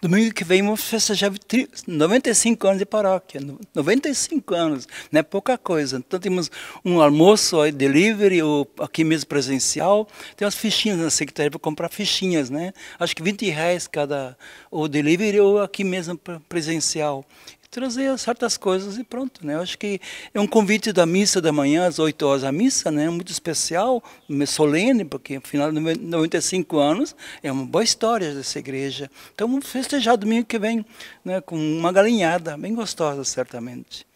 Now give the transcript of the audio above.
Domingo que vem vamos festejar 95 anos de paróquia. 95 anos, não é pouca coisa. Então temos um almoço aí, delivery, ou aqui mesmo presencial. Tem umas fichinhas na secretaria para comprar fichinhas, né? Acho que 20 reais cada, ou delivery ou aqui mesmo presencial trazer certas coisas e pronto, né? Eu acho que é um convite da missa da manhã às 8 horas a missa, né? Muito especial, solene, porque afinal é de 95 anos é uma boa história dessa igreja. Então vamos festejar domingo que vem, né, com uma galinhada bem gostosa certamente.